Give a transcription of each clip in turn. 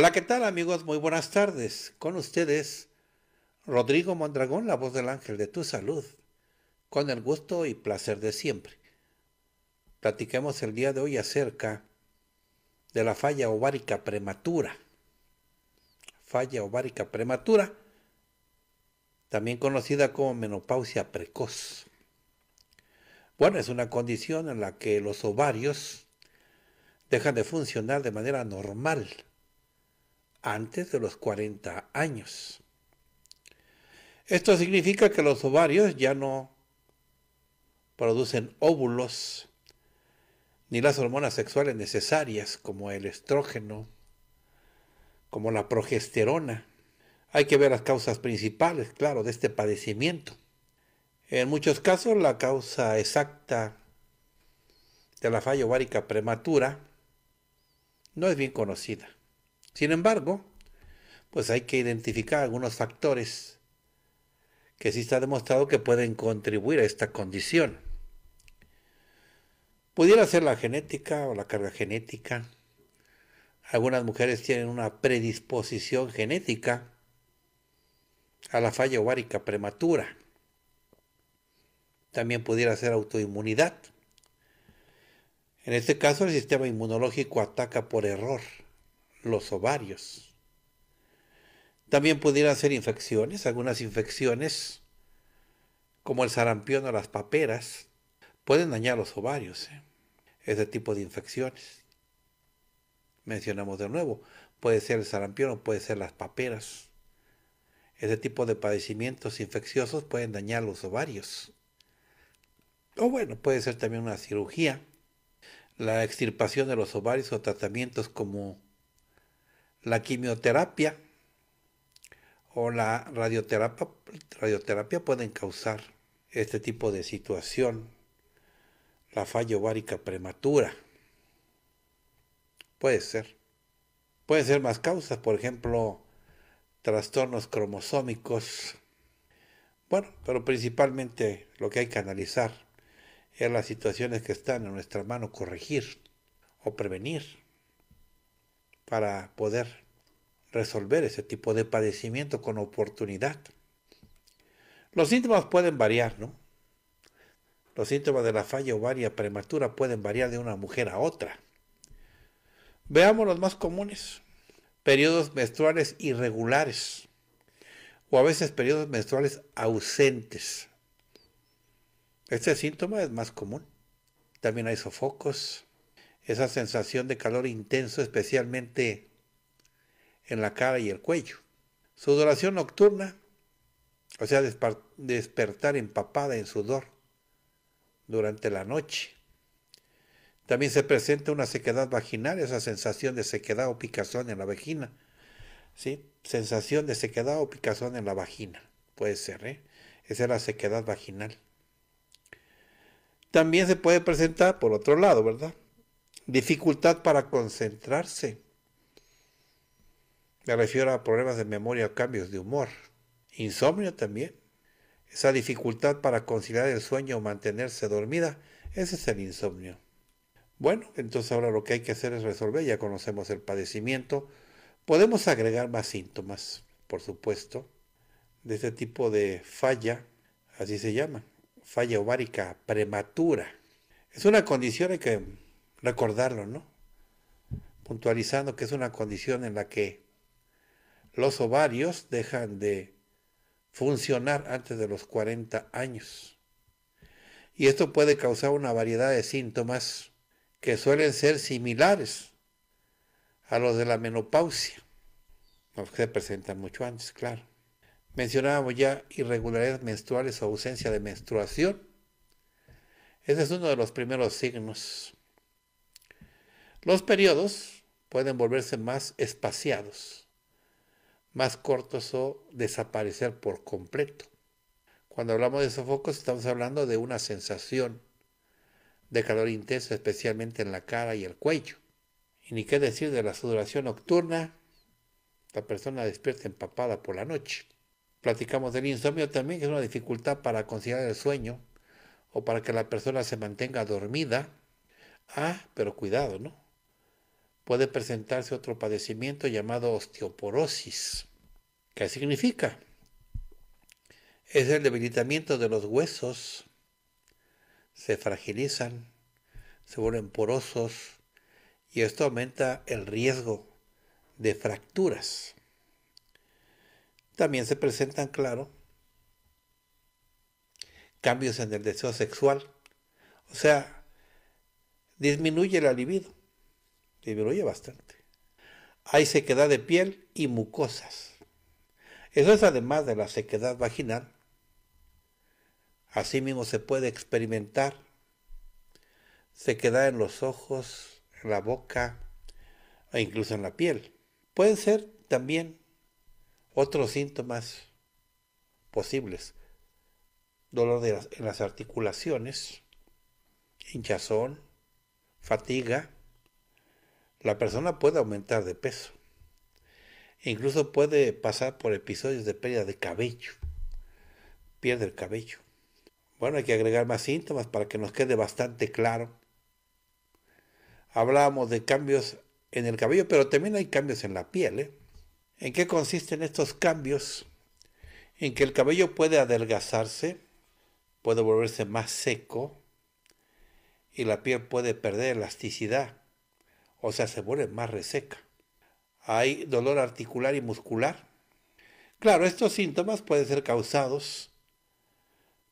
Hola, ¿qué tal amigos? Muy buenas tardes. Con ustedes, Rodrigo Mondragón, la voz del ángel de tu salud, con el gusto y placer de siempre. Platiquemos el día de hoy acerca de la falla ovárica prematura. Falla ovárica prematura, también conocida como menopausia precoz. Bueno, es una condición en la que los ovarios dejan de funcionar de manera normal antes de los 40 años. Esto significa que los ovarios ya no producen óvulos ni las hormonas sexuales necesarias como el estrógeno, como la progesterona. Hay que ver las causas principales, claro, de este padecimiento. En muchos casos la causa exacta de la falla ovárica prematura no es bien conocida. Sin embargo, pues hay que identificar algunos factores que sí está demostrado que pueden contribuir a esta condición. Pudiera ser la genética o la carga genética. Algunas mujeres tienen una predisposición genética a la falla ovárica prematura. También pudiera ser autoinmunidad. En este caso el sistema inmunológico ataca por error los ovarios. También pudieran ser infecciones, algunas infecciones como el sarampión o las paperas pueden dañar los ovarios, ¿eh? ese tipo de infecciones. Mencionamos de nuevo, puede ser el sarampión o puede ser las paperas. Ese tipo de padecimientos infecciosos pueden dañar los ovarios. O bueno, puede ser también una cirugía, la extirpación de los ovarios o tratamientos como la quimioterapia o la radioterapia, radioterapia pueden causar este tipo de situación, la falla ovárica prematura. Puede ser. Pueden ser más causas, por ejemplo, trastornos cromosómicos. Bueno, pero principalmente lo que hay que analizar es las situaciones que están en nuestra mano corregir o prevenir para poder resolver ese tipo de padecimiento con oportunidad. Los síntomas pueden variar, ¿no? Los síntomas de la falla ovaria prematura pueden variar de una mujer a otra. Veamos los más comunes. Periodos menstruales irregulares o a veces periodos menstruales ausentes. Este síntoma es más común. También hay sofocos, esa sensación de calor intenso, especialmente en la cara y el cuello. Sudoración nocturna, o sea, despertar empapada en sudor durante la noche. También se presenta una sequedad vaginal, esa sensación de sequedad o picazón en la vagina. ¿Sí? Sensación de sequedad o picazón en la vagina. Puede ser, ¿eh? Esa es la sequedad vaginal. También se puede presentar, por otro lado, ¿verdad? dificultad para concentrarse. Me refiero a problemas de memoria, cambios de humor, insomnio también. Esa dificultad para conciliar el sueño o mantenerse dormida, ese es el insomnio. Bueno, entonces ahora lo que hay que hacer es resolver, ya conocemos el padecimiento. Podemos agregar más síntomas, por supuesto, de este tipo de falla, así se llama, falla ovárica prematura. Es una condición en que recordarlo, ¿no? Puntualizando que es una condición en la que los ovarios dejan de funcionar antes de los 40 años. Y esto puede causar una variedad de síntomas que suelen ser similares a los de la menopausia, los que se presentan mucho antes, claro. Mencionábamos ya irregularidades menstruales o ausencia de menstruación. Ese es uno de los primeros signos los periodos pueden volverse más espaciados, más cortos o desaparecer por completo. Cuando hablamos de sofocos estamos hablando de una sensación de calor intenso, especialmente en la cara y el cuello. Y ni qué decir de la sudoración nocturna, la persona despierta empapada por la noche. Platicamos del insomnio también, que es una dificultad para conciliar el sueño o para que la persona se mantenga dormida. Ah, pero cuidado, ¿no? puede presentarse otro padecimiento llamado osteoporosis. ¿Qué significa? Es el debilitamiento de los huesos, se fragilizan, se vuelven porosos y esto aumenta el riesgo de fracturas. También se presentan, claro, cambios en el deseo sexual, o sea, disminuye la libido disminuye bastante. Hay sequedad de piel y mucosas. Eso es además de la sequedad vaginal. mismo se puede experimentar sequedad en los ojos, en la boca e incluso en la piel. Pueden ser también otros síntomas posibles. Dolor en las articulaciones, hinchazón, fatiga, la persona puede aumentar de peso. Incluso puede pasar por episodios de pérdida de cabello. Pierde el cabello. Bueno, hay que agregar más síntomas para que nos quede bastante claro. Hablábamos de cambios en el cabello, pero también hay cambios en la piel. ¿eh? ¿En qué consisten estos cambios? En que el cabello puede adelgazarse, puede volverse más seco y la piel puede perder elasticidad o sea, se vuelve más reseca. Hay dolor articular y muscular. Claro, estos síntomas pueden ser causados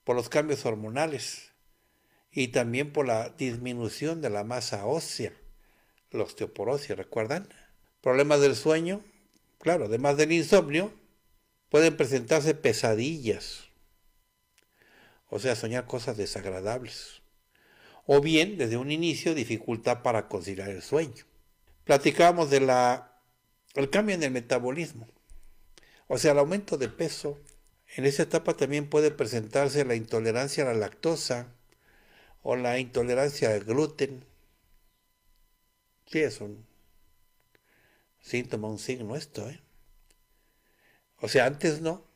por los cambios hormonales y también por la disminución de la masa ósea, la osteoporosis, ¿recuerdan? Problemas del sueño, claro, además del insomnio, pueden presentarse pesadillas, o sea, soñar cosas desagradables o bien desde un inicio dificultad para conciliar el sueño. Platicábamos del cambio en el metabolismo, o sea, el aumento de peso. En esa etapa también puede presentarse la intolerancia a la lactosa o la intolerancia al gluten. Sí, es un síntoma, un signo esto. ¿eh? O sea, antes no,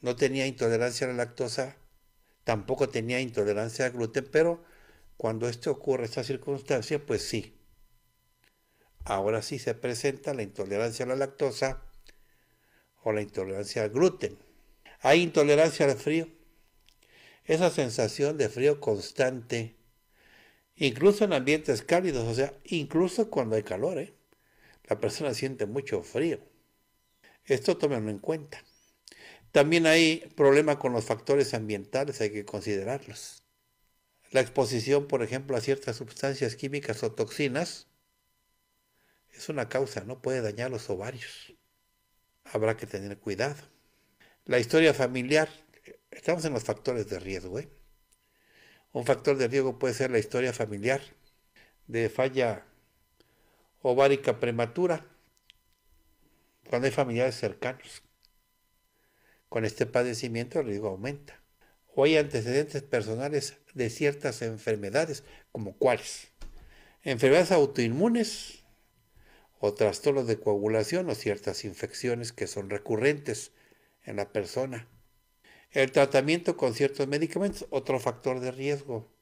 no tenía intolerancia a la lactosa, tampoco tenía intolerancia al gluten, pero cuando esto ocurre, esta circunstancia, pues sí. Ahora sí se presenta la intolerancia a la lactosa o la intolerancia al gluten. Hay intolerancia al frío. Esa sensación de frío constante, incluso en ambientes cálidos, o sea, incluso cuando hay calor, ¿eh? la persona siente mucho frío. Esto tómenlo en cuenta. También hay problemas con los factores ambientales, hay que considerarlos. La exposición, por ejemplo, a ciertas sustancias químicas o toxinas es una causa, no puede dañar los ovarios. Habrá que tener cuidado. La historia familiar, estamos en los factores de riesgo. ¿eh? Un factor de riesgo puede ser la historia familiar de falla ovárica prematura, cuando hay familiares cercanos. Con este padecimiento el riesgo aumenta o hay antecedentes personales de ciertas enfermedades, como cuáles. Enfermedades autoinmunes o trastornos de coagulación o ciertas infecciones que son recurrentes en la persona. El tratamiento con ciertos medicamentos, otro factor de riesgo.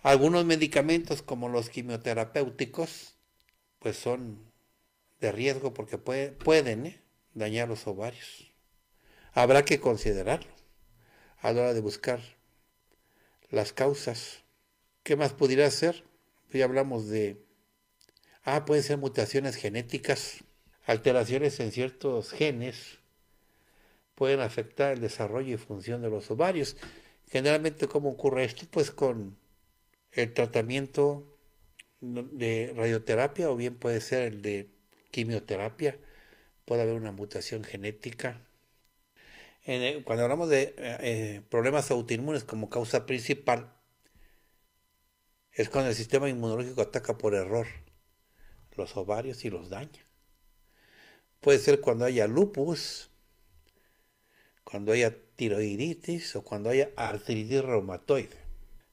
Algunos medicamentos como los quimioterapéuticos, pues son de riesgo porque pueden eh, dañar los ovarios. Habrá que considerarlo a la hora de buscar las causas. ¿Qué más pudiera ser? Pues ya hablamos de... Ah, pueden ser mutaciones genéticas, alteraciones en ciertos genes, pueden afectar el desarrollo y función de los ovarios. Generalmente, ¿cómo ocurre esto? Pues con el tratamiento de radioterapia o bien puede ser el de quimioterapia. Puede haber una mutación genética cuando hablamos de eh, problemas autoinmunes como causa principal, es cuando el sistema inmunológico ataca por error los ovarios y los daña. Puede ser cuando haya lupus, cuando haya tiroiditis o cuando haya artritis reumatoide.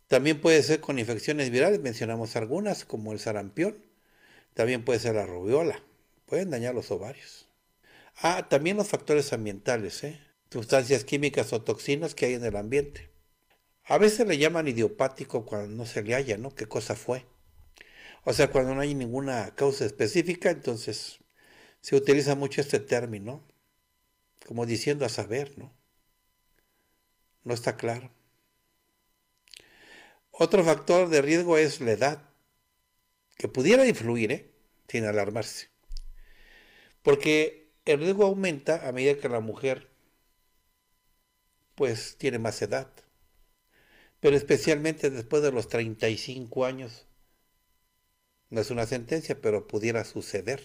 También puede ser con infecciones virales, mencionamos algunas como el sarampión, también puede ser la rubiola, pueden dañar los ovarios. Ah, también los factores ambientales, ¿eh? sustancias químicas o toxinas que hay en el ambiente. A veces le llaman idiopático cuando no se le halla, ¿no? ¿Qué cosa fue? O sea, cuando no hay ninguna causa específica, entonces se utiliza mucho este término, como diciendo a saber, ¿no? No está claro. Otro factor de riesgo es la edad, que pudiera influir, ¿eh? sin alarmarse. Porque el riesgo aumenta a medida que la mujer pues tiene más edad. Pero especialmente después de los 35 años, no es una sentencia, pero pudiera suceder.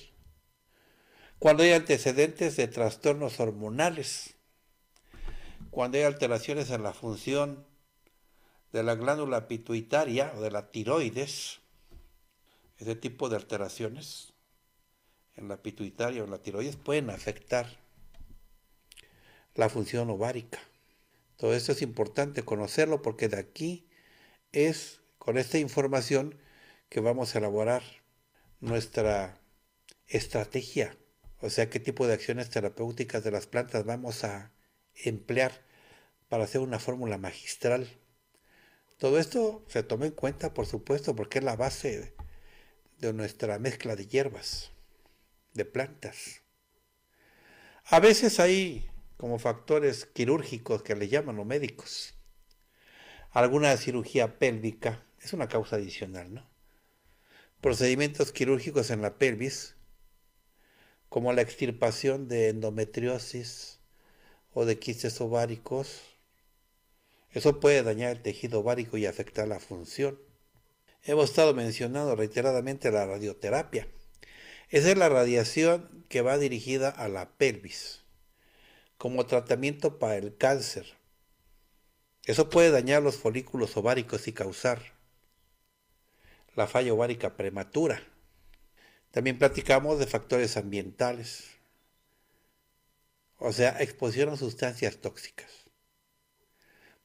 Cuando hay antecedentes de trastornos hormonales, cuando hay alteraciones en la función de la glándula pituitaria o de la tiroides, ese tipo de alteraciones en la pituitaria o en la tiroides pueden afectar la función ovárica. Todo esto es importante conocerlo porque de aquí es con esta información que vamos a elaborar nuestra estrategia, o sea, qué tipo de acciones terapéuticas de las plantas vamos a emplear para hacer una fórmula magistral. Todo esto se toma en cuenta, por supuesto, porque es la base de nuestra mezcla de hierbas, de plantas. A veces hay como factores quirúrgicos que le llaman los médicos. Alguna cirugía pélvica es una causa adicional, ¿no? Procedimientos quirúrgicos en la pelvis, como la extirpación de endometriosis o de quistes ováricos. Eso puede dañar el tejido ovárico y afectar la función. Hemos estado mencionando reiteradamente la radioterapia. Esa es la radiación que va dirigida a la pelvis como tratamiento para el cáncer. Eso puede dañar los folículos ováricos y causar la falla ovárica prematura. También platicamos de factores ambientales, o sea, exposición a sustancias tóxicas.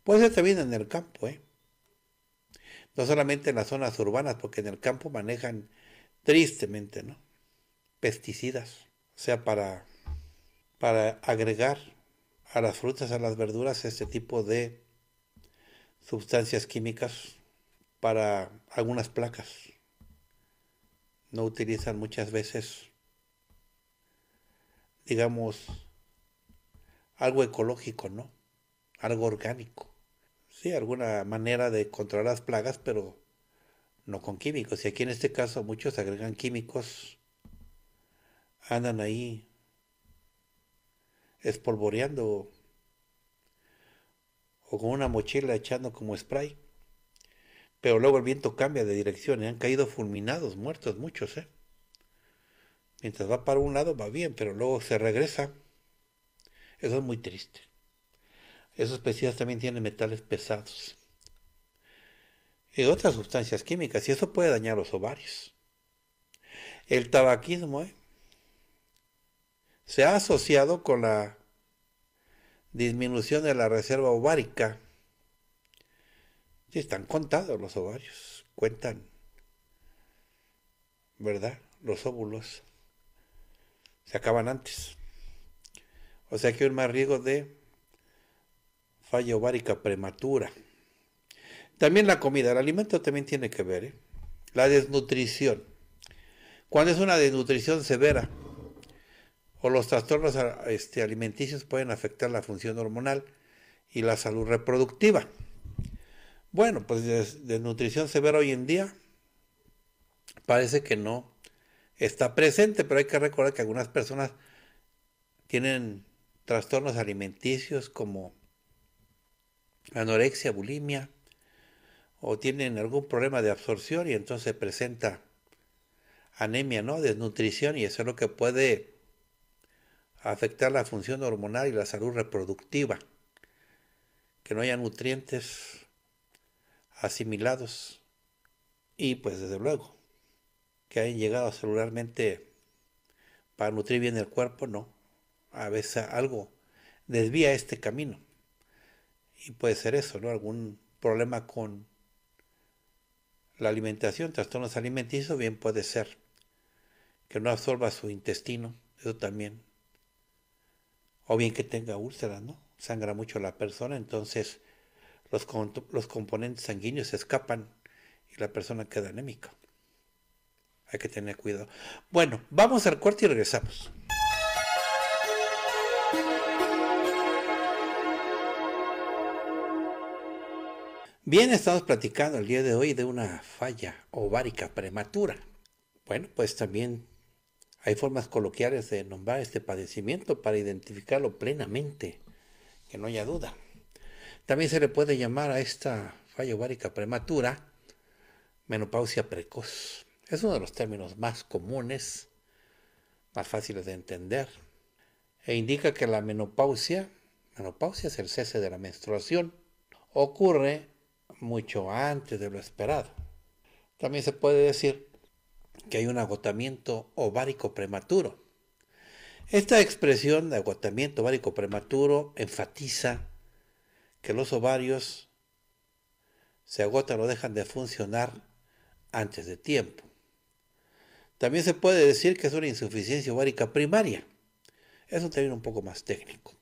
Puede ser también en el campo, ¿eh? no solamente en las zonas urbanas, porque en el campo manejan tristemente, ¿no? Pesticidas, o sea, para para agregar a las frutas, a las verduras, este tipo de sustancias químicas para algunas placas. No utilizan muchas veces, digamos, algo ecológico, ¿no? Algo orgánico. Sí, alguna manera de controlar las plagas, pero no con químicos. Y aquí en este caso muchos agregan químicos, andan ahí espolvoreando o, con una mochila echando como spray. Pero luego el viento cambia de dirección y ¿eh? han caído fulminados, muertos muchos, ¿eh? Mientras va para un lado va bien, pero luego se regresa. Eso es muy triste. Esos pesticidas también tienen metales pesados y otras sustancias químicas, y eso puede dañar los ovarios. El tabaquismo, ¿eh? se ha asociado con la disminución de la reserva ovárica. están contados los ovarios, cuentan, ¿verdad? Los óvulos se acaban antes. O sea que hay un más riesgo de falla ovárica prematura. También la comida, el alimento también tiene que ver. ¿eh? La desnutrición. Cuando es una desnutrición severa, o los trastornos ah, este, alimenticios pueden afectar la función hormonal y la salud reproductiva. Bueno, pues desnutrición severa hoy en día parece que no está presente, pero hay que recordar que algunas personas tienen trastornos alimenticios como anorexia, bulimia, o tienen algún problema de absorción y entonces presenta anemia, ¿no? Desnutrición y eso es lo que puede afectar la función hormonal y la salud reproductiva, que no haya nutrientes asimilados y pues desde luego que hayan llegado celularmente para nutrir bien el cuerpo, no, a veces algo desvía este camino y puede ser eso, ¿no? Algún problema con la alimentación, trastornos alimenticios, bien puede ser que no absorba su intestino, eso también o bien que tenga úlceras, ¿no? Sangra mucho la persona, entonces los, los componentes sanguíneos se escapan y la persona queda anémica. Hay que tener cuidado. Bueno, vamos al cuarto y regresamos. Bien, estamos platicando el día de hoy de una falla ovárica prematura. Bueno, pues también hay formas coloquiales de nombrar este padecimiento para identificarlo plenamente, que no haya duda. También se le puede llamar a esta falla ovárica prematura menopausia precoz. Es uno de los términos más comunes, más fáciles de entender, e indica que la menopausia, menopausia es el cese de la menstruación, ocurre mucho antes de lo esperado. También se puede decir que hay un agotamiento ovárico prematuro. Esta expresión de agotamiento ovárico prematuro enfatiza que los ovarios se agotan o dejan de funcionar antes de tiempo. También se puede decir que es una insuficiencia ovárica primaria. Es un término un poco más técnico,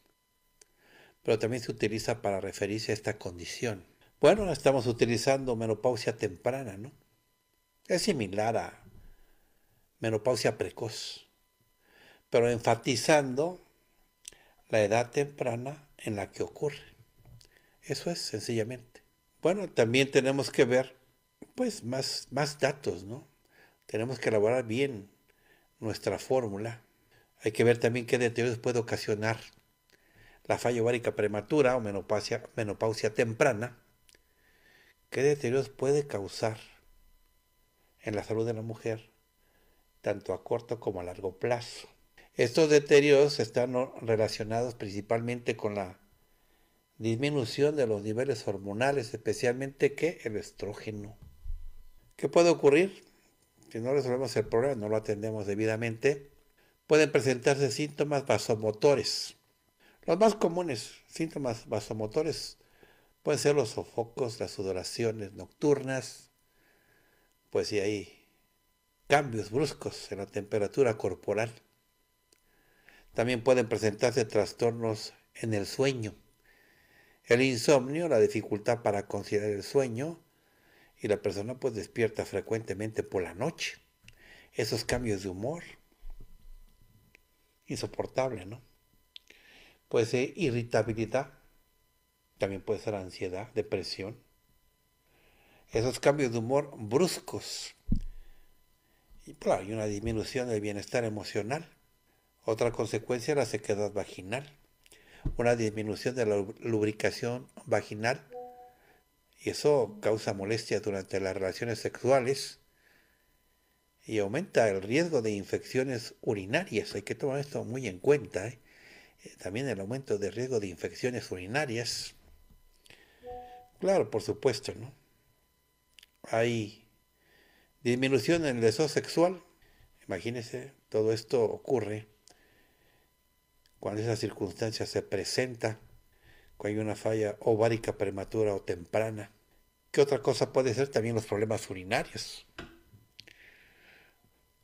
pero también se utiliza para referirse a esta condición. Bueno, estamos utilizando menopausia temprana, ¿no? Es similar a menopausia precoz, pero enfatizando la edad temprana en la que ocurre. Eso es sencillamente. Bueno, también tenemos que ver pues más, más datos, ¿no? Tenemos que elaborar bien nuestra fórmula. Hay que ver también qué deterioros puede ocasionar la falla ovárica prematura o menopausia, menopausia temprana. ¿Qué deterioros puede causar en la salud de la mujer tanto a corto como a largo plazo. Estos deterioros están relacionados principalmente con la disminución de los niveles hormonales, especialmente que el estrógeno. ¿Qué puede ocurrir? Si no resolvemos el problema, no lo atendemos debidamente, pueden presentarse síntomas vasomotores. Los más comunes síntomas vasomotores pueden ser los sofocos, las sudoraciones nocturnas, pues si ahí cambios bruscos en la temperatura corporal. También pueden presentarse trastornos en el sueño, el insomnio, la dificultad para considerar el sueño y la persona pues despierta frecuentemente por la noche. Esos cambios de humor, insoportable, ¿no? Puede eh, ser irritabilidad, también puede ser ansiedad, depresión. Esos cambios de humor bruscos y claro, hay una disminución del bienestar emocional. Otra consecuencia es la sequedad vaginal. Una disminución de la lubricación vaginal. Y eso causa molestias durante las relaciones sexuales y aumenta el riesgo de infecciones urinarias. Hay que tomar esto muy en cuenta. ¿eh? Eh, también el aumento de riesgo de infecciones urinarias. Claro, por supuesto, ¿no? Hay disminución en el deseo sexual. Imagínense, todo esto ocurre cuando esa circunstancia se presenta, cuando hay una falla ovárica prematura o temprana. ¿Qué otra cosa puede ser? También los problemas urinarios.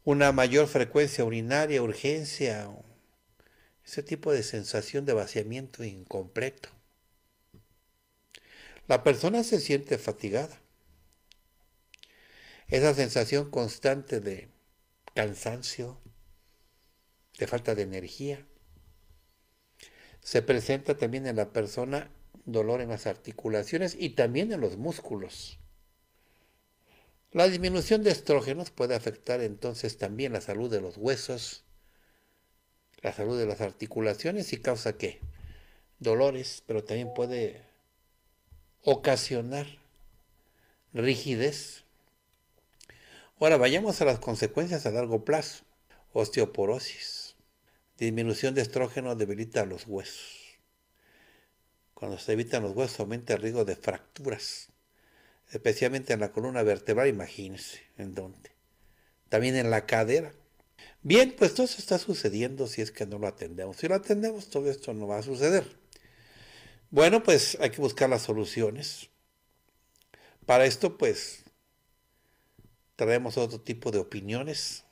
Una mayor frecuencia urinaria, urgencia, ese tipo de sensación de vaciamiento incompleto. La persona se siente fatigada, esa sensación constante de cansancio, de falta de energía. Se presenta también en la persona dolor en las articulaciones y también en los músculos. La disminución de estrógenos puede afectar entonces también la salud de los huesos, la salud de las articulaciones y causa qué? Dolores, pero también puede ocasionar rigidez Ahora vayamos a las consecuencias a largo plazo. Osteoporosis. Disminución de estrógeno debilita los huesos. Cuando se evitan los huesos aumenta el riesgo de fracturas, especialmente en la columna vertebral, imagínense en dónde. También en la cadera. Bien, pues todo eso está sucediendo si es que no lo atendemos. Si lo atendemos, todo esto no va a suceder. Bueno, pues hay que buscar las soluciones. Para esto, pues, traemos otro tipo de opiniones,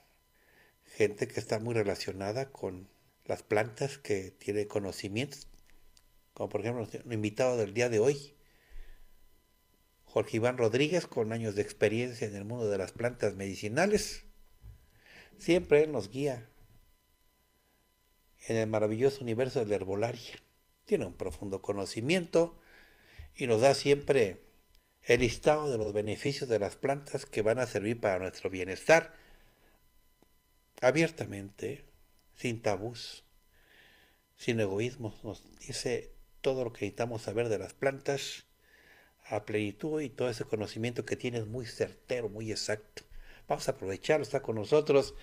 gente que está muy relacionada con las plantas, que tiene conocimientos, como por ejemplo el invitado del día de hoy, Jorge Iván Rodríguez, con años de experiencia en el mundo de las plantas medicinales. Siempre nos guía en el maravilloso universo de la herbolaria. Tiene un profundo conocimiento y nos da siempre el listado de los beneficios de las plantas que van a servir para nuestro bienestar, abiertamente, sin tabús, sin egoísmos, nos dice todo lo que necesitamos saber de las plantas a plenitud y todo ese conocimiento que tienes muy certero, muy exacto. Vamos a aprovecharlo, está con nosotros.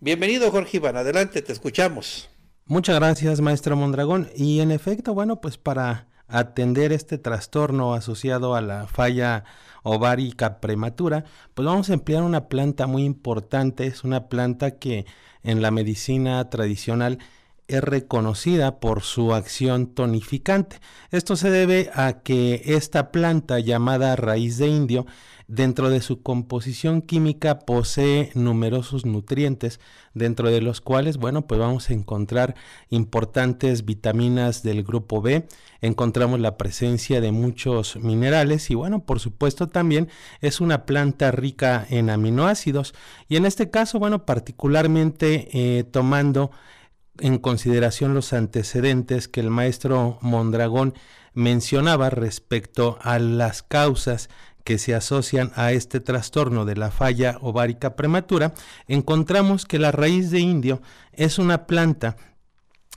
Bienvenido Jorge Iván, adelante, te escuchamos. Muchas gracias, maestro Mondragón. Y en efecto, bueno, pues para atender este trastorno asociado a la falla ovárica prematura, pues vamos a emplear una planta muy importante, es una planta que en la medicina tradicional es reconocida por su acción tonificante. Esto se debe a que esta planta llamada raíz de indio, dentro de su composición química, posee numerosos nutrientes, dentro de los cuales, bueno, pues vamos a encontrar importantes vitaminas del grupo B, encontramos la presencia de muchos minerales y, bueno, por supuesto también es una planta rica en aminoácidos. Y en este caso, bueno, particularmente eh, tomando en consideración los antecedentes que el maestro Mondragón mencionaba respecto a las causas que se asocian a este trastorno de la falla ovárica prematura, encontramos que la raíz de indio es una planta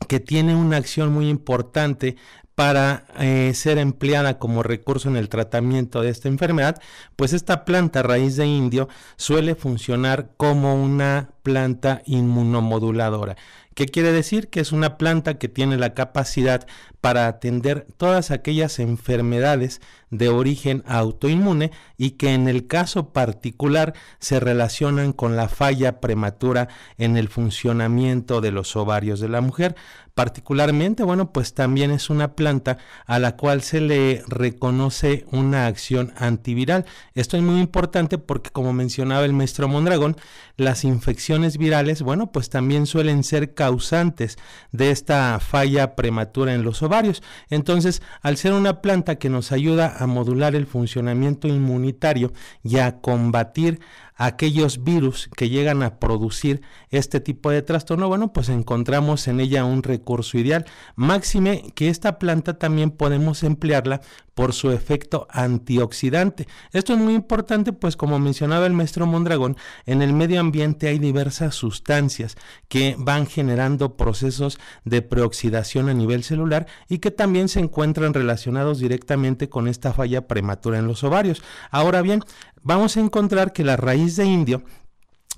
que tiene una acción muy importante para eh, ser empleada como recurso en el tratamiento de esta enfermedad, pues esta planta raíz de indio suele funcionar como una planta inmunomoduladora. ¿Qué quiere decir? Que es una planta que tiene la capacidad para atender todas aquellas enfermedades de origen autoinmune y que en el caso particular se relacionan con la falla prematura en el funcionamiento de los ovarios de la mujer. Particularmente, bueno, pues también es una planta a la cual se le reconoce una acción antiviral. Esto es muy importante porque, como mencionaba el maestro Mondragón, las infecciones virales, bueno, pues también suelen ser causantes de esta falla prematura en los ovarios varios, Entonces, al ser una planta que nos ayuda a modular el funcionamiento inmunitario y a combatir aquellos virus que llegan a producir este tipo de trastorno, bueno, pues encontramos en ella un recurso ideal. Máxime que esta planta también podemos emplearla por su efecto antioxidante. Esto es muy importante, pues como mencionaba el maestro Mondragón, en el medio ambiente hay diversas sustancias que van generando procesos de preoxidación a nivel celular y que también se encuentran relacionados directamente con esta falla prematura en los ovarios. Ahora bien, vamos a encontrar que la raíz de indio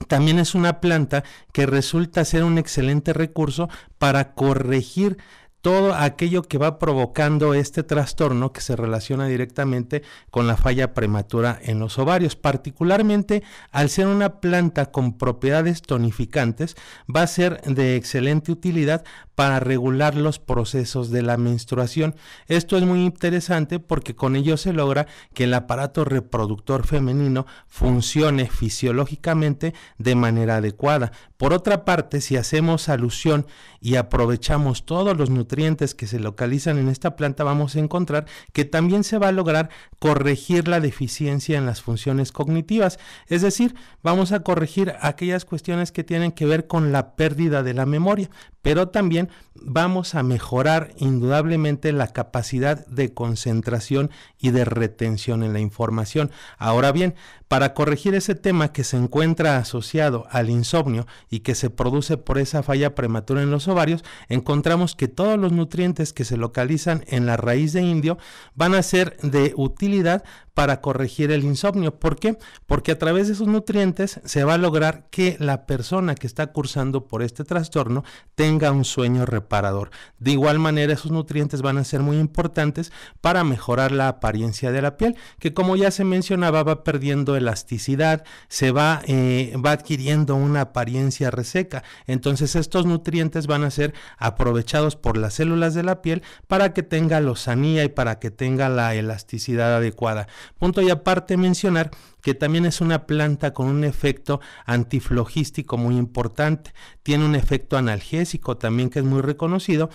también es una planta que resulta ser un excelente recurso para corregir todo aquello que va provocando este trastorno que se relaciona directamente con la falla prematura en los ovarios. Particularmente al ser una planta con propiedades tonificantes, va a ser de excelente utilidad para regular los procesos de la menstruación. Esto es muy interesante porque con ello se logra que el aparato reproductor femenino funcione fisiológicamente de manera adecuada. Por otra parte, si hacemos alusión y aprovechamos todos los nutrientes que se localizan en esta planta, vamos a encontrar que también se va a lograr corregir la deficiencia en las funciones cognitivas. Es decir, vamos a corregir aquellas cuestiones que tienen que ver con la pérdida de la memoria, pero también vamos a mejorar indudablemente la capacidad de concentración y de retención en la información. Ahora bien, para corregir ese tema que se encuentra asociado al insomnio y que se produce por esa falla prematura en los ovarios, encontramos que todos los nutrientes que se localizan en la raíz de indio van a ser de utilidad para corregir el insomnio. ¿Por qué? Porque a través de esos nutrientes se va a lograr que la persona que está cursando por este trastorno tenga un sueño reparador. De igual manera, esos nutrientes van a ser muy importantes para mejorar la apariencia de la piel, que como ya se mencionaba, va perdiendo elasticidad, se va, eh, va adquiriendo una apariencia reseca. Entonces, estos nutrientes van a ser aprovechados por las células de la piel para que tenga lozanía y para que tenga la elasticidad adecuada. Punto y aparte mencionar que también es una planta con un efecto antiflogístico muy importante. Tiene un efecto analgésico también que es muy reconocido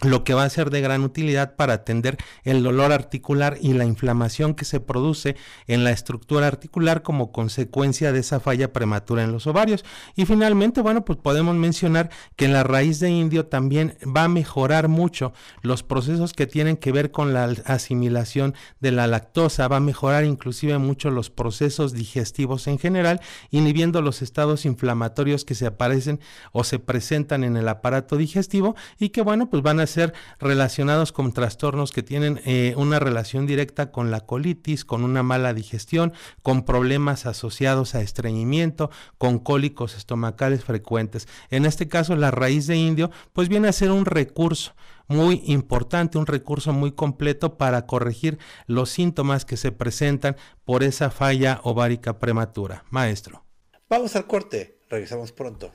lo que va a ser de gran utilidad para atender el dolor articular y la inflamación que se produce en la estructura articular como consecuencia de esa falla prematura en los ovarios. Y finalmente, bueno, pues podemos mencionar que la raíz de indio también va a mejorar mucho los procesos que tienen que ver con la asimilación de la lactosa, va a mejorar inclusive mucho los procesos digestivos en general, inhibiendo los estados inflamatorios que se aparecen o se presentan en el aparato digestivo y que, bueno, pues van a a ser relacionados con trastornos que tienen eh, una relación directa con la colitis, con una mala digestión, con problemas asociados a estreñimiento, con cólicos estomacales frecuentes. En este caso, la raíz de indio, pues viene a ser un recurso muy importante, un recurso muy completo para corregir los síntomas que se presentan por esa falla ovárica prematura. Maestro. Vamos al corte, regresamos pronto.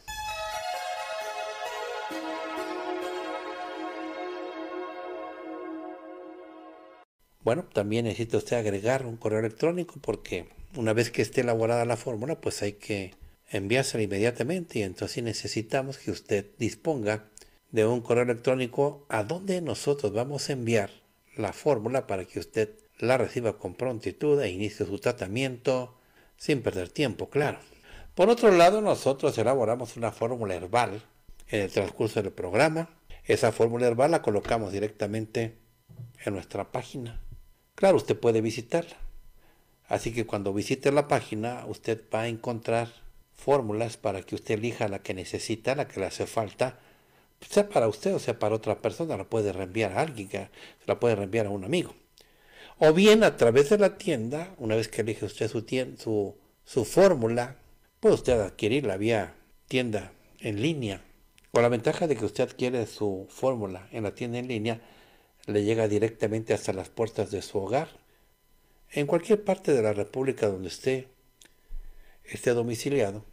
Bueno, también necesita usted agregar un correo electrónico porque una vez que esté elaborada la fórmula, pues hay que enviársela inmediatamente y entonces necesitamos que usted disponga de un correo electrónico a donde nosotros vamos a enviar la fórmula para que usted la reciba con prontitud e inicie su tratamiento sin perder tiempo, claro. Por otro lado, nosotros elaboramos una fórmula herbal en el transcurso del programa. Esa fórmula herbal la colocamos directamente en nuestra página Claro, usted puede visitarla. Así que cuando visite la página, usted va a encontrar fórmulas para que usted elija la que necesita, la que le hace falta, sea para usted o sea para otra persona, la puede reenviar a alguien, se la puede reenviar a un amigo. O bien a través de la tienda, una vez que elige usted su fórmula, puede usted adquirirla vía tienda en línea. Con la ventaja de que usted adquiere su fórmula en la tienda en línea, le llega directamente hasta las puertas de su hogar, en cualquier parte de la República donde esté, esté domiciliado.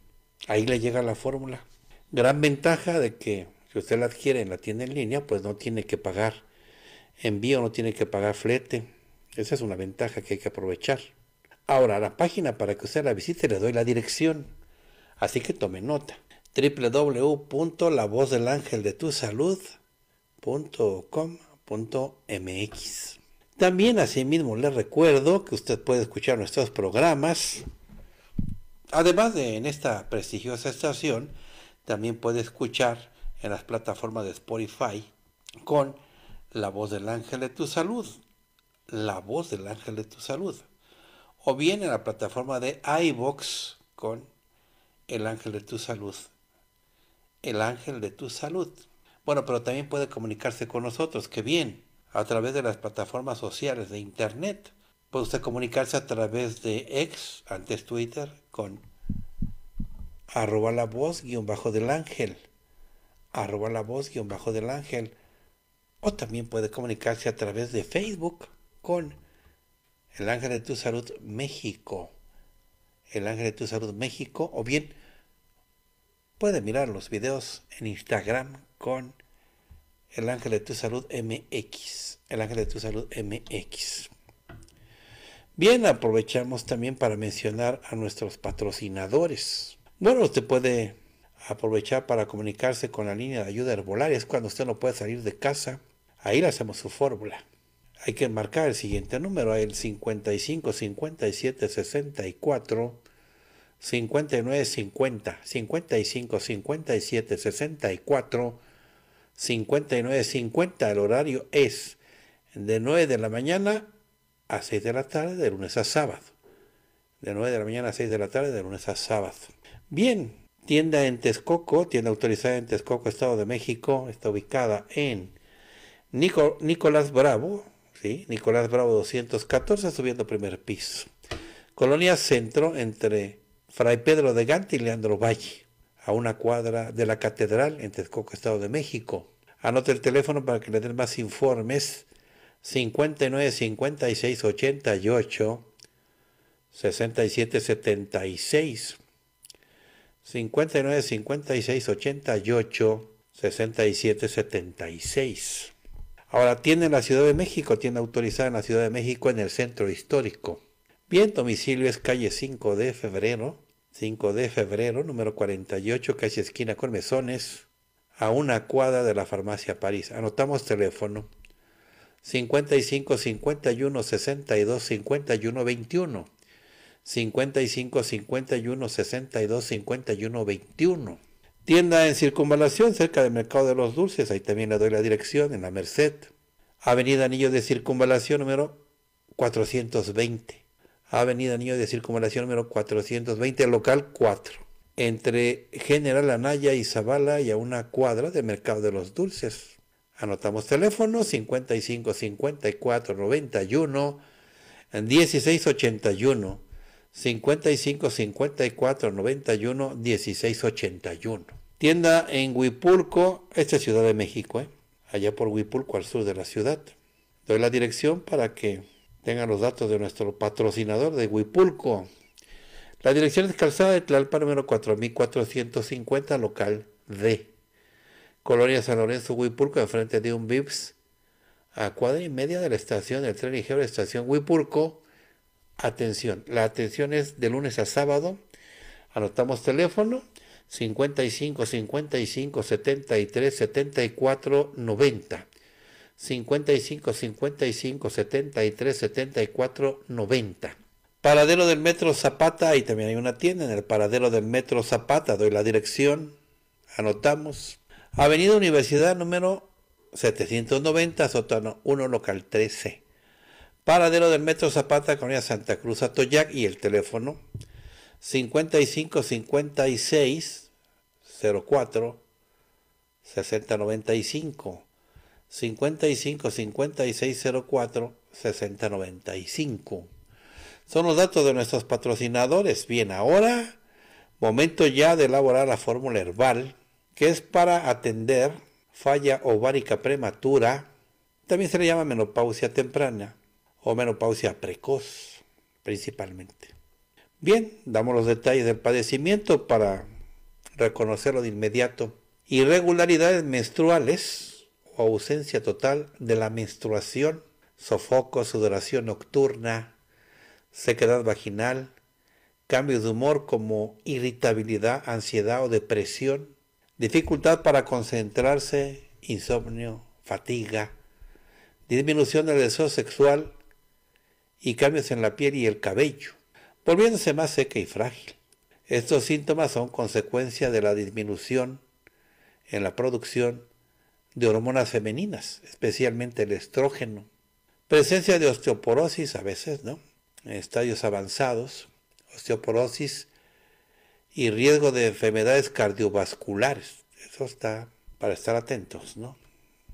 Ahí le llega la fórmula. Gran ventaja de que si usted la adquiere en la tienda en línea, pues no tiene que pagar envío, no tiene que pagar flete. Esa es una ventaja que hay que aprovechar. Ahora, la página para que usted la visite le doy la dirección. Así que tome nota. www.lavozdelangeldetusalud.com MX También asimismo les recuerdo que usted puede escuchar nuestros programas. Además de en esta prestigiosa estación, también puede escuchar en las plataformas de Spotify con La voz del ángel de tu salud. La voz del ángel de tu salud. O bien en la plataforma de iVox con El ángel de tu salud. El ángel de tu salud. Bueno, pero también puede comunicarse con nosotros, qué bien, a través de las plataformas sociales de Internet. Puede usted comunicarse a través de ex, antes Twitter, con arroba la voz guión bajo del ángel, arroba la voz guión bajo del ángel. O también puede comunicarse a través de Facebook con el ángel de tu salud México, el ángel de tu salud México, o bien puede mirar los videos en Instagram con el ángel de tu salud MX. El ángel de tu salud MX. Bien, aprovechamos también para mencionar a nuestros patrocinadores. Bueno, usted puede aprovechar para comunicarse con la línea de ayuda herbolaria. Es cuando usted no puede salir de casa. Ahí le hacemos su fórmula. Hay que marcar el siguiente número, el 55 57 64 59 50 55 57 64 59.50. El horario es de 9 de la mañana a 6 de la tarde, de lunes a sábado. De 9 de la mañana a 6 de la tarde, de lunes a sábado. Bien, tienda en Texcoco, tienda autorizada en Texcoco, Estado de México, está ubicada en Nicolás Bravo, ¿sí? Nicolás Bravo 214, subiendo primer piso. Colonia Centro, entre Fray Pedro de Gante y Leandro Valle a una cuadra de la Catedral en Texcoco, Estado de México. Anote el teléfono para que le den más informes. 59 56 88 67 76. 59 56 88 67 76. Ahora tiene la Ciudad de México, tiene autorizada en la Ciudad de México en el centro histórico. Bien, domicilio es calle 5 de febrero 5 de febrero, número 48, calle esquina con a una cuadra de la farmacia París. Anotamos teléfono 55 51 62 51 21. 55 51 62 51 21. Tienda en circunvalación cerca del Mercado de los Dulces, ahí también le doy la dirección, en la Merced. Avenida Anillo de Circunvalación número 420. Avenida Niño de Circunvalación número 420, local 4, entre General Anaya y Zavala y a una cuadra de Mercado de los Dulces. Anotamos teléfono 55 54 91 16 81 55 54 91 16 Tienda en Huipulco, esta es Ciudad de México, ¿eh? allá por Huipulco al sur de la ciudad. Doy la dirección para que Tengan los datos de nuestro patrocinador de Huipulco. La dirección es Calzada de Tlalpan número 4450, local D. Colonia San Lorenzo, Huipulco, enfrente de un VIPS, a cuadra y media de la estación del tren ligero, estación Huipulco. Atención, la atención es de lunes a sábado. Anotamos teléfono 55 55 73 74 90. 55 55 73 74 90. Paradero del Metro Zapata, ahí también hay una tienda en el paradero del Metro Zapata, doy la dirección, anotamos. Avenida Universidad número 790, sótano 1, local 13. Paradero del Metro Zapata, Colonia Santa Cruz, Atoyac y el teléfono 55 56 04 60 95 55 5604 6095. Son los datos de nuestros patrocinadores. Bien, ahora, momento ya de elaborar la fórmula herbal, que es para atender falla ovárica prematura. También se le llama menopausia temprana o menopausia precoz, principalmente. Bien, damos los detalles del padecimiento para reconocerlo de inmediato. Irregularidades menstruales ausencia total de la menstruación, sofoco, sudoración nocturna, sequedad vaginal, cambios de humor como irritabilidad, ansiedad o depresión, dificultad para concentrarse, insomnio, fatiga, disminución del deseo sexual y cambios en la piel y el cabello, volviéndose más seca y frágil. Estos síntomas son consecuencia de la disminución en la producción de hormonas femeninas, especialmente el estrógeno. Presencia de osteoporosis a veces, ¿no? En estadios avanzados, osteoporosis y riesgo de enfermedades cardiovasculares. Eso está para estar atentos, ¿no?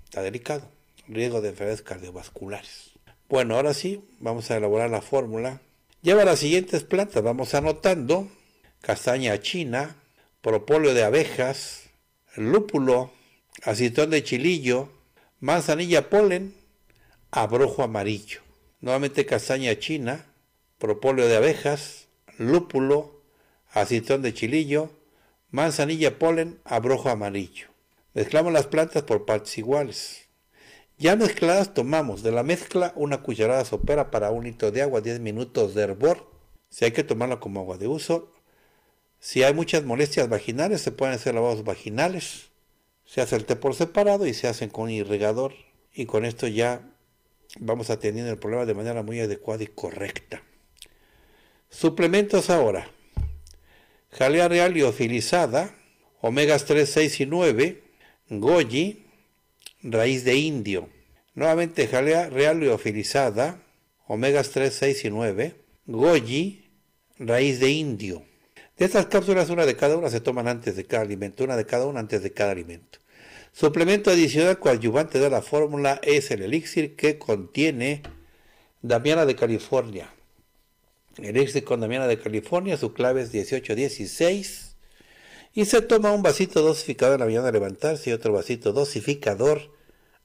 Está delicado. Riesgo de enfermedades cardiovasculares. Bueno, ahora sí, vamos a elaborar la fórmula. Lleva las siguientes plantas, vamos anotando. Castaña china, propóleo de abejas, lúpulo, Acitón de chilillo, manzanilla polen, abrojo amarillo, nuevamente castaña china, propóleo de abejas, lúpulo, acitón de chilillo, manzanilla polen, abrojo amarillo. Mezclamos las plantas por partes iguales. Ya mezcladas tomamos de la mezcla una cucharada sopera para un litro de agua, 10 minutos de hervor. Si hay que tomarla como agua de uso. Si hay muchas molestias vaginales, se pueden hacer lavados vaginales se hace el té por separado y se hacen con irrigador. Y con esto ya vamos atendiendo el problema de manera muy adecuada y correcta. Suplementos ahora. Jalea real liofilizada, omegas 3, 6 y 9, goji, raíz de indio. Nuevamente jalea real liofilizada, omegas 3, 6 y 9, goji, raíz de indio. De estas cápsulas, una de cada una se toman antes de cada alimento, una de cada una antes de cada alimento. Suplemento adicional coadyuvante de la fórmula es el elixir que contiene Damiana de California. Elixir con Damiana de California, su clave es 1816. Y se toma un vasito dosificador en la mañana de levantarse y otro vasito dosificador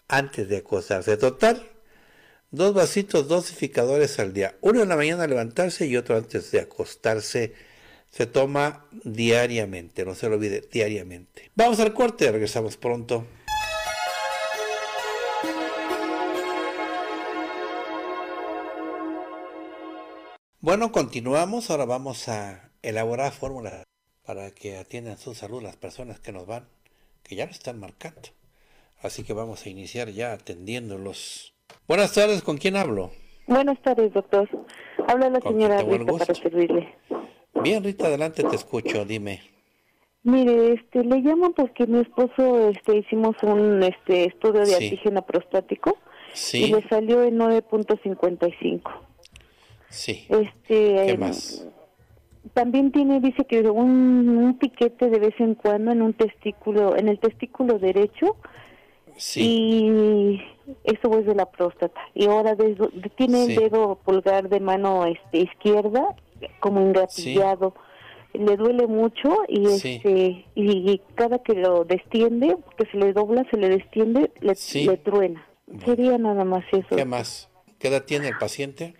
antes de acostarse. Total, dos vasitos dosificadores al día. Uno en la mañana de levantarse y otro antes de acostarse se toma diariamente, no se lo olvide, diariamente. Vamos al corte, regresamos pronto. Bueno, continuamos, ahora vamos a elaborar fórmulas para que atiendan su salud las personas que nos van, que ya lo están marcando. Así que vamos a iniciar ya atendiéndolos. Buenas tardes, ¿con quién hablo? Buenas tardes, doctor. Habla la señora Rita para servirle. Bien, Rita, adelante, te escucho, dime. Mire, este, le llamo porque mi esposo, este, hicimos un, este, estudio de sí. prostático y le salió en 9.55. Sí. Este, ¿Qué em, También tiene, dice que un, un, piquete de vez en cuando en un testículo, en el testículo derecho. Sí. Y eso es de la próstata. Y ahora tiene el dedo pulgar de mano este, izquierda como engatillado. Le duele mucho y este y cada que lo destiende, que se le dobla, se le destiende, le, truena. quería Sería nada más eso. ¿Qué más? ¿Qué edad tiene el paciente?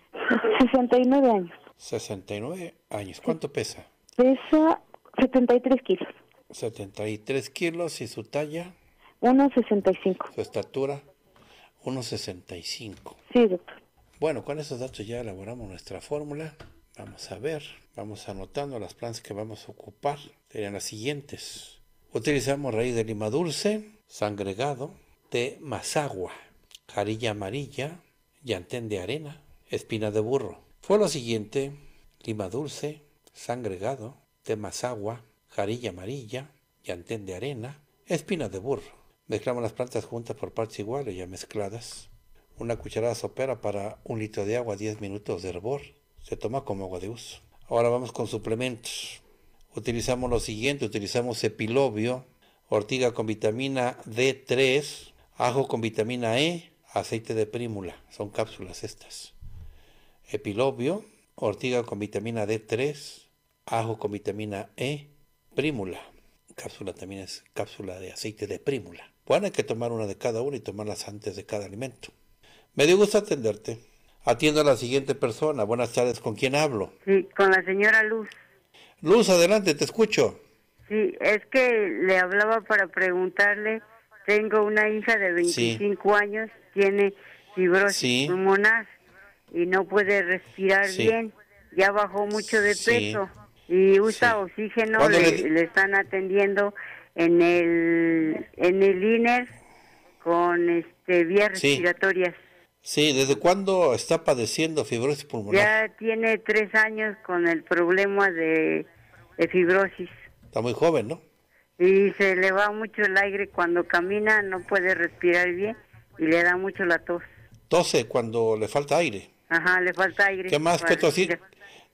69 años. 69 años. ¿Cuánto pesa? Pesa 73 kilos. 73 kilos y su talla. 1,65. Su estatura, 1,65. Sí, doctor. Bueno, con esos datos ya elaboramos nuestra fórmula. Vamos a ver, vamos anotando las plantas que vamos a ocupar. Serían las siguientes. Utilizamos raíz de lima dulce, sangregado, té mazagua, jarilla amarilla, llantén de arena, espina de burro. Fue lo siguiente, lima dulce, sangregado, té mazagua, jarilla amarilla, llantén de arena, espina de burro. Mezclamos las plantas juntas por partes iguales, ya mezcladas. Una cucharada sopera para un litro de agua, 10 minutos de hervor se toma como agua de uso. Ahora vamos con suplementos. Utilizamos lo siguiente, utilizamos epilobio, ortiga con vitamina D3, ajo con vitamina E, aceite de prímula, son cápsulas estas. Epilobio, ortiga con vitamina D3, ajo con vitamina E, prímula. Cápsula también es cápsula de aceite de prímula. Bueno, hay que tomar una de cada una y tomarlas antes de cada alimento. Me dio gusto atenderte. Atiendo a la siguiente persona. Buenas tardes, ¿con quién hablo? Sí, con la señora Luz. Luz, adelante, te escucho. Sí, es que le hablaba para preguntarle, tengo una hija de 25 años, tiene fibrosis pulmonar y no puede respirar bien, ya bajó mucho de peso y usa oxígeno, le, están atendiendo en el en el INER con este vías respiratorias. Sí, ¿desde cuándo está padeciendo fibrosis pulmonar? Ya tiene tres años con el problema de, fibrosis. Está muy joven, ¿no? Y se le va mucho el aire cuando camina, no puede respirar bien y le da mucho la tos. Tose cuando le falta aire. Ajá, le falta aire. ¿Qué más? ¿Qué otro,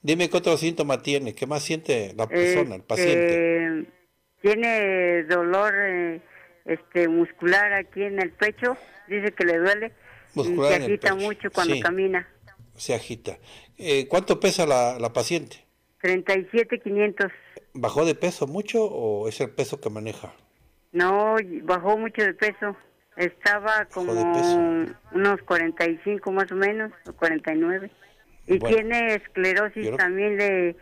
dime qué otro síntoma tiene, qué más siente la persona, el paciente. Este, tiene dolor eh, este muscular aquí en el pecho, dice que le duele se agita mucho cuando camina. Se agita. Eh, ¿Cuánto pesa la, la paciente? 37,500. ¿Bajó de peso mucho o es el peso que maneja? No, bajó mucho de peso. Estaba como unos 45 más o menos, o 49. Y tiene esclerosis también le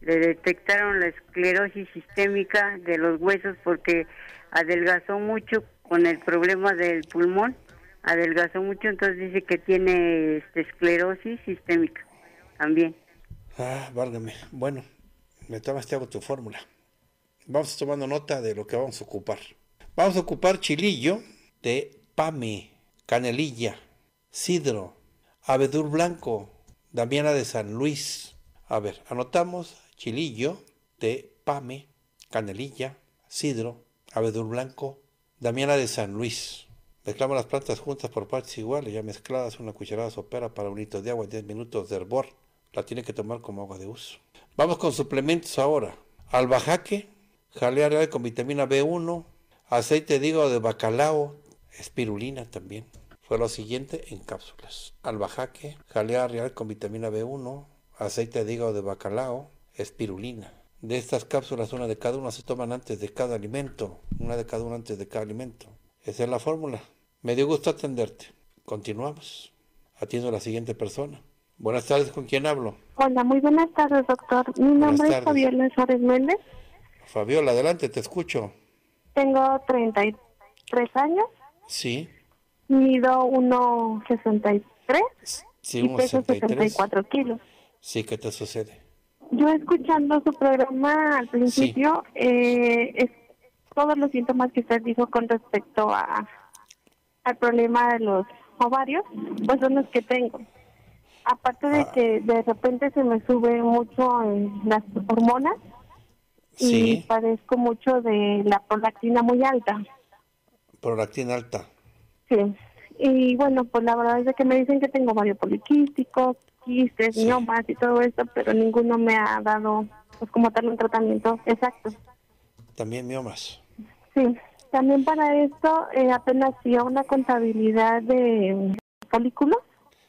detectaron la esclerosis sistémica de los huesos porque adelgazó mucho con el problema del pulmón adelgazó mucho, entonces dice que tiene este, esclerosis sistémica también. Ah, bárgame. Bueno, me tomas, te hago tu fórmula. Vamos tomando nota de lo que vamos a ocupar. Vamos a ocupar chilillo de pame, canelilla, sidro, abedul blanco, damiana de San Luis. A ver, anotamos chilillo de pame, canelilla, sidro, abedul blanco, damiana de San Luis. Mezclamos las plantas juntas por partes iguales, ya mezcladas, una cucharada sopera para un litro de agua, 10 minutos de hervor. La tiene que tomar como agua de uso. Vamos con suplementos ahora. Albajaque, jalea real con vitamina B1, aceite de hígado de bacalao, espirulina también. Fue lo siguiente en cápsulas. Albajaque, jalea real con vitamina B1, aceite de hígado de bacalao, espirulina. De estas cápsulas, una de cada una se toman antes de cada alimento, una de cada una antes de cada alimento. Esa es la fórmula. Me dio gusto atenderte. Continuamos. Atiendo a la siguiente persona. Buenas tardes, ¿con quién hablo? Hola, muy buenas tardes, doctor. Mi nombre es Fabiola Suárez Méndez. Fabiola, adelante, te escucho. Tengo 33 años. Sí. Mido 1,63. Sí, y kilos. Sí, ¿qué te sucede? Yo escuchando su programa al principio, eh, todos los síntomas que usted dijo con respecto a al problema de los ovarios, pues son los que tengo. Aparte de ah. que de repente se me sube mucho las hormonas y padezco mucho de la prolactina muy alta. Prolactina alta. Sí. Y bueno, pues la verdad es que me dicen que tengo varios poliquístico, quistes, miomas y todo esto, pero ninguno me ha dado pues como tal un tratamiento exacto. También miomas. Sí. También para esto eh, apenas hacía una contabilidad de folículos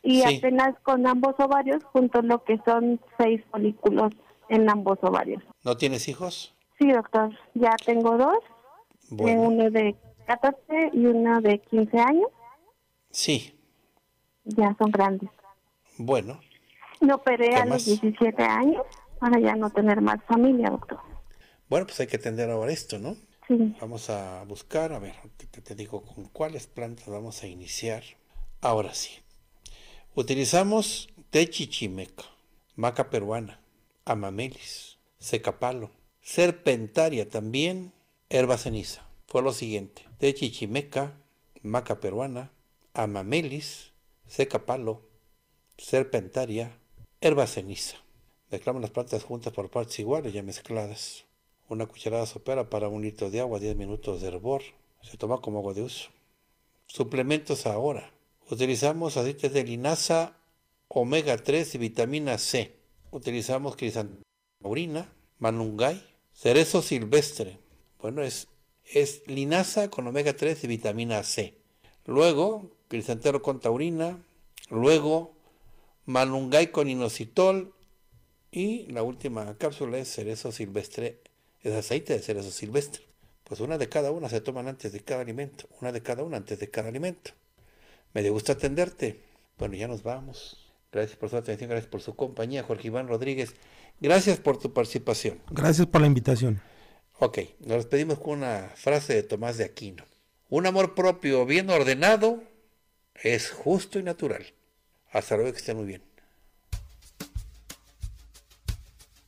y apenas con ambos ovarios junto lo que son seis folículos en ambos ovarios. ¿No tienes hijos? Sí, doctor. Ya tengo dos. Bueno. Eh, uno de 14 y uno de 15 años. Sí. Ya son grandes. Bueno. Lo operé a los 17 años para ya no tener más familia, doctor. Bueno, pues hay que atender ahora esto, ¿no? Vamos a buscar, a ver, te, digo con cuáles plantas vamos a iniciar. Ahora sí. Utilizamos techichimeca, maca peruana, amamelis, secapalo, serpentaria también, herba ceniza. Fue lo siguiente: techichimeca, maca peruana, amamelis, Palo, serpentaria, herba ceniza. Mezclamos las plantas juntas por partes iguales, ya mezcladas. Una cucharada sopera para un litro de agua, 10 minutos de hervor. Se toma como agua de uso. Suplementos ahora. Utilizamos aceites de linaza, omega 3 y vitamina C. Utilizamos taurina, manungay, cerezo silvestre. Bueno, es, es linaza con omega 3 y vitamina C. Luego, crisantero con taurina. Luego, manungay con inositol. Y la última cápsula es cerezo silvestre es aceite de cerezo silvestre, pues una de cada una se toman antes de cada alimento, una de cada una antes de cada alimento. Me dio atenderte. Bueno, ya nos vamos. Gracias por su atención, gracias por su compañía, Jorge Iván Rodríguez. Gracias por tu participación. Gracias por la invitación. Ok, nos despedimos con una frase de Tomás de Aquino. Un amor propio bien ordenado es justo y natural. Hasta luego, que estén muy bien.